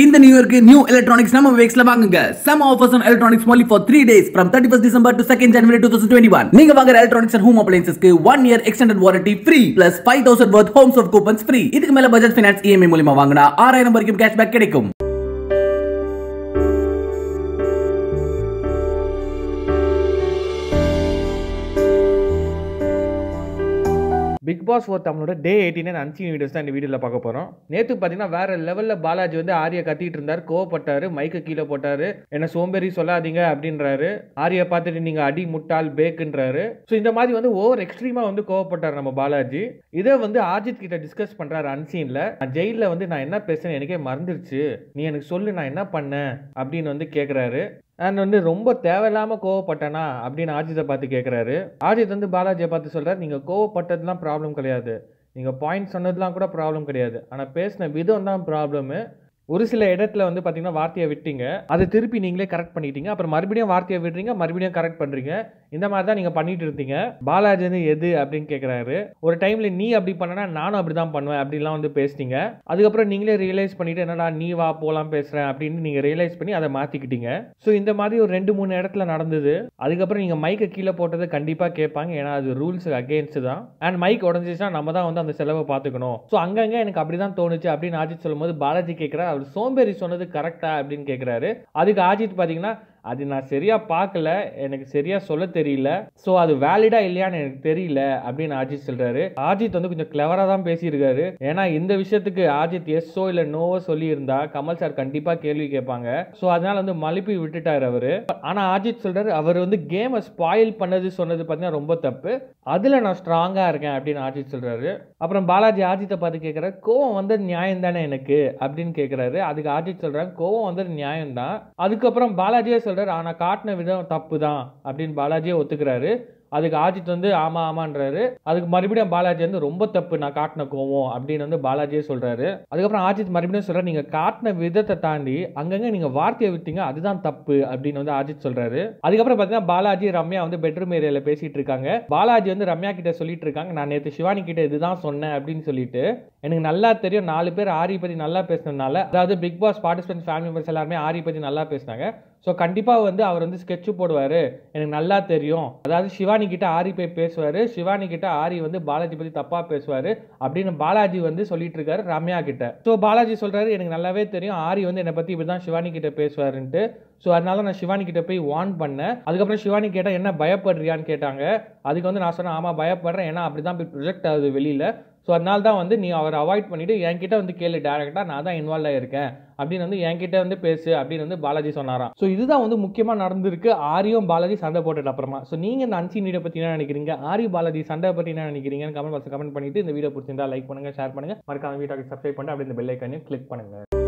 இந்த நியூ இயர்க்கு new electronics நம்ம வேக்ஸ்ல வாங்குங்க some offers on electronics only for three days from thirty first December to second January two thousand twenty one நீங்க வாங்குற electronics and home அப்ளைன்சஸ்க்கு one year extended warranty free plus five thousand worth homes of coupons free இதுக்கு மேல Bajaj finance EMI மூலியமா வாங்கினா ஆறாயிரம் வரைக்கும் cashback கிடைக்கும் பிக் பாஸ் தமிழோட டே எயிட்டின் அன்சீன் வீடியோஸ் தான் இந்த வீடியோவில் பார்க்க போகிறோம் நேற்று பார்த்தீங்கன்னா வேறு லெவலில் பாலாஜி வந்து ஆரியா கத்திட்டு இருந்தார் கோவப்பட்டார் மைக்கை கீழே போட்டார் என்ன சோம்பேறி சொல்லாதீங்க அப்படின்றாரு ஆரியா பார்த்துட்டு நீங்கள் அடி முட்டால் பேக்குன்றாரு ஸோ இந்த மாதிரி வந்து ஓவர் எக்ஸ்ட்ரீமாக வந்து கோவப்பட்டார் நம்ம பாலாஜி இதை வந்து ஆஜித் கிட்ட டிஸ்கஸ் பண்ணுறாரு அன்சீனில் நான் ஜெயிலில் வந்து நான் என்ன பேசுனேன் எனக்கே மறந்துருச்சு நீ எனக்கு சொல்லு நான் என்ன பண்ணேன் அப்படின்னு வந்து கேட்குறாரு அண்ட் வந்து ரொம்ப தேவையில்லாமல் கோவப்பட்டனா அப்படின்னு ஆஜித்தை பார்த்து கேட்குறாரு ஆஜித் வந்து பாலாஜியை பார்த்து சொல்கிறார் நீங்கள் கோவப்பட்டதுலாம் ப்ராப்ளம் கிடையாது நீங்கள் பாயிண்ட் சொன்னதுலாம் கூட ப்ராப்ளம் கிடையாது ஆனால் பேசின விதம் தான் ப்ராப்ளமு ஒரு சில இடத்துல வந்து பார்த்தீங்கன்னா வார்த்தையை விட்டீங்க அதை திருப்பி நீங்களே கரெக்ட் பண்ணிட்டீங்க அப்புறம் மறுபடியும் வார்த்தையை விடுறீங்க மறுபடியும் கரெக்ட் பண்ணுறீங்க இந்த மாதிரி தான் நீங்கள் பண்ணிட்டு இருந்தீங்க பாலாஜி வந்து எது அப்படின்னு கேட்குறாரு ஒரு டைமில் நீ அப்படி பண்ணனா நானும் அப்படி தான் பண்ணுவேன் அப்படிலாம் வந்து பேசிட்டீங்க அதுக்கப்புறம் நீங்களே ரியலைஸ் பண்ணிவிட்டு என்னடா நீ வா போகலாம் பேசுகிறேன் அப்படின்னு நீங்கள் ரியலைஸ் பண்ணி அதை மாற்றிக்கிட்டீங்க ஸோ இந்த மாதிரி ஒரு ரெண்டு மூணு இடத்துல நடந்தது அதுக்கப்புறம் நீங்கள் மைக்கை கீழே போட்டதை கண்டிப்பாக கேட்பாங்க ஏன்னா அது ரூல்ஸு அகேன்ஸ்ட் தான் அண்ட் மைக் உடஞ்சிச்சுன்னா நம்ம தான் வந்து அந்த செலவை பார்த்துக்கணும் ஸோ அங்கங்கே எனக்கு அப்படி தான் தோணுச்சு அப்படின்னு ஆச்சு சொல்லும்போது பாலாஜி கேட்குறா சோம்பேறி சொன்னது கரெக்டா அப்படின்னு கேட்குறாரு அதுக்கு ஆஜித் பார்த்தீங்கன்னா அது நான் சரியாக பார்க்கல எனக்கு சரியாக சொல்ல தெரியல ஸோ அது வேலிடாக இல்லையான்னு எனக்கு தெரியல அப்படின்னு அஜித் சொல்கிறாரு அஜித் வந்து கொஞ்சம் கிளவராக தான் பேசியிருக்காரு ஏன்னா இந்த விஷயத்துக்கு அஜித் எஸ்ஸோ இல்லை நோவோ சொல்லியிருந்தா கமல் சார் கண்டிப்பாக கேள்வி கேட்பாங்க ஸோ அதனால் வந்து மழுப்பி விட்டுட்டார் அவர் ஆனால் அஜித் சொல்கிறாரு அவர் வந்து கேமை ஸ்பாயில் பண்ணது சொன்னது பார்த்தீங்கன்னா ரொம்ப தப்பு அதில் நான் ஸ்ட்ராங்காக இருக்கேன் அப்படின்னு அஜித் சொல்கிறாரு அப்புறம் பாலாஜி அஜித்தை பார்த்து கேட்குற கோவம் வந்து நியாயம் தானே எனக்கு அப்படின்னு கேட்குறாரு அதுக்கு அஜித் சொல்கிறாங்க கோவம் வந்து நியாயம் தான் அதுக்கப்புறம் பாலாஜியே சொல்கிறார் ஆனால் காட்டின விதம் தப்பு தான் அப்படின்னு பாலாஜியே ஒத்துக்கிறாரு அதுக்கு ஆஜித் வந்து ஆமாம் ஆமான்றாரு அதுக்கு மறுபடியும் பாலாஜி வந்து ரொம்ப தப்பு நான் காட்டின கோவம் அப்படின்னு வந்து பாலாஜியே சொல்கிறாரு அதுக்கப்புறம் ஆஜித் மறுபடியும் சொல்கிறார் நீங்கள் காட்டின விதத்தை தாண்டி அங்கங்கே நீங்கள் வார்த்தையை விட்டீங்க அதுதான் தப்பு அப்படின்னு வந்து ஆஜித் சொல்கிறாரு அதுக்கப்புறம் பார்த்தீங்கன்னா பாலாஜி ரம்யா வந்து பெட்ரூம் ஏரியாவில் பேசிகிட்டு இருக்காங்க பாலாஜி வந்து ரம்யா கிட்ட சொல்லிட்டு இருக்காங்க நான் நேற்று சிவானி கிட்ட இதுதான் சொன்னேன் அப்படின்னு சொல்லிட்டு எனக்கு நல்லா தெரியும் நாலு பேர் ஆரி பற்றி நல்லா பேசினதுனால அதாவது Bigg Boss participant family members எல்லாருமே ஆரி பற்றி நல்லா பேசினாங்க ஸோ கண்டிப்பாக வந்து அவர் வந்து ஸ்கெட்ச் போடுவார் எனக்கு நல்லா தெரியும் அதாவது சிவானி கிட்ட ஆரி போய் பேசுவார் சிவானி கிட்ட ஆரி வந்து பாலாஜி பற்றி தப்பாக பேசுவார் அப்படின்னு பாலாஜி வந்து சொல்லிட்டு இருக்காரு ரம்யா கிட்ட ஸோ பாலாஜி சொல்கிறாரு எனக்கு நல்லாவே தெரியும் ஆரி வந்து என்னை பற்றி இப்படி தான் சிவானி கிட்ட பேசுவாருன்ட்டு ஸோ அதனால நான் சிவானி கிட்ட போய் வான் பண்ணேன் அதுக்கப்புறம் சிவானி கேட்டால் என்ன பயப்படுறியான்னு கேட்டாங்க அதுக்கு வந்து நான் சொன்னேன் ஆமாம் பயப்படுறேன் ஏன்னா அப்படி தான் போய் ப்ரொஜெக்ட் ஆகுது வெளியில் ஸோ அதனால தான் வந்து நீ அவரை அவாய்ட் பண்ணிவிட்டு என்கிட்ட வந்து கேளு டேரெக்டாக நான் தான் இன்வால்வ் ஆகியிருக்கேன் அப்படின்னு வந்து என்கிட்ட வந்து பேசு அப்படின்னு வந்து பாலாஜி சொன்னாராம் ஸோ இதுதான் வந்து முக்கியமாக நடந்திருக்கு ஆரியும் பாலாஜி சண்டை போட்டது அப்புறமா ஸோ நீங்கள் இந்த அன்சி நீடை பற்றி என்ன நினைக்கிறீங்க ஆரி பாலாஜி சண்டை பற்றி என்ன நினைக்கிறீங்கன்னு கமெண்ட் பாக்ஸ் கமெண்ட் பண்ணிவிட்டு இந்த வீடியோ பிடிச்சிருந்தா லைக் பண்ணுங்கள் ஷேர் பண்ணுங்கள் மறக்காம வீடியோக்கு சப்ஸ்கிரைப் பண்ணிட்டு அப்படி இந்த பெல் கிளிக் பண்ணுங்கள்